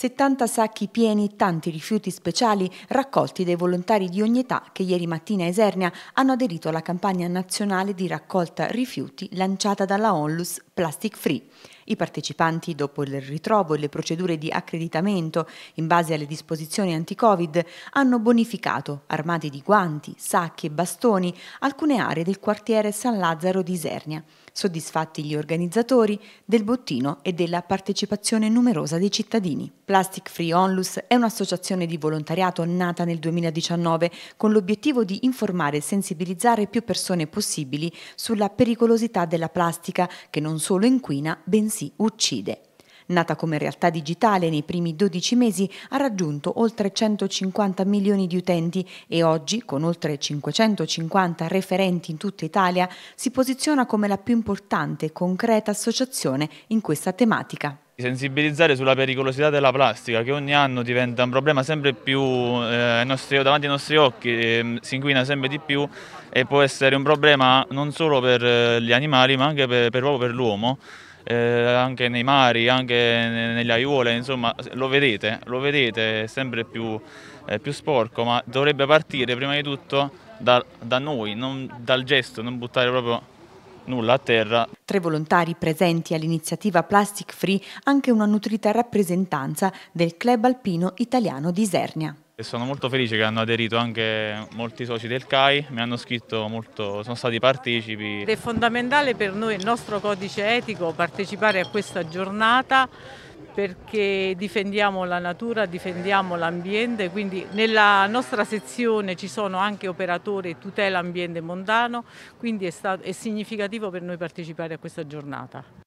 70 sacchi pieni, tanti rifiuti speciali raccolti dai volontari di ogni età che ieri mattina a Esernia hanno aderito alla campagna nazionale di raccolta rifiuti lanciata dalla Onlus Plastic Free. I partecipanti, dopo il ritrovo e le procedure di accreditamento in base alle disposizioni anti-Covid, hanno bonificato, armati di guanti, sacchi e bastoni, alcune aree del quartiere San Lazzaro di Isernia, soddisfatti gli organizzatori del bottino e della partecipazione numerosa dei cittadini. Plastic Free Onlus è un'associazione di volontariato nata nel 2019 con l'obiettivo di informare e sensibilizzare più persone possibili sulla pericolosità della plastica che non solo inquina, bensì si uccide. Nata come realtà digitale nei primi 12 mesi ha raggiunto oltre 150 milioni di utenti e oggi, con oltre 550 referenti in tutta Italia, si posiziona come la più importante e concreta associazione in questa tematica sensibilizzare sulla pericolosità della plastica che ogni anno diventa un problema sempre più eh, nostri, davanti ai nostri occhi, eh, si inquina sempre di più e può essere un problema non solo per eh, gli animali ma anche per, per l'uomo eh, anche nei mari, anche nelle aiuole, insomma lo vedete, lo vedete, è sempre più, eh, più sporco, ma dovrebbe partire prima di tutto da, da noi, non dal gesto, non buttare proprio nulla a terra. Tre volontari presenti all'iniziativa Plastic Free anche una nutrita rappresentanza del Club Alpino Italiano di Isernia. Sono molto felice che hanno aderito anche molti soci del CAI, mi hanno scritto molto, sono stati partecipi. È fondamentale per noi il nostro codice etico partecipare a questa giornata perché difendiamo la natura, difendiamo l'ambiente, quindi nella nostra sezione ci sono anche operatori tutela ambiente mondano, quindi è, stato, è significativo per noi partecipare a questa giornata.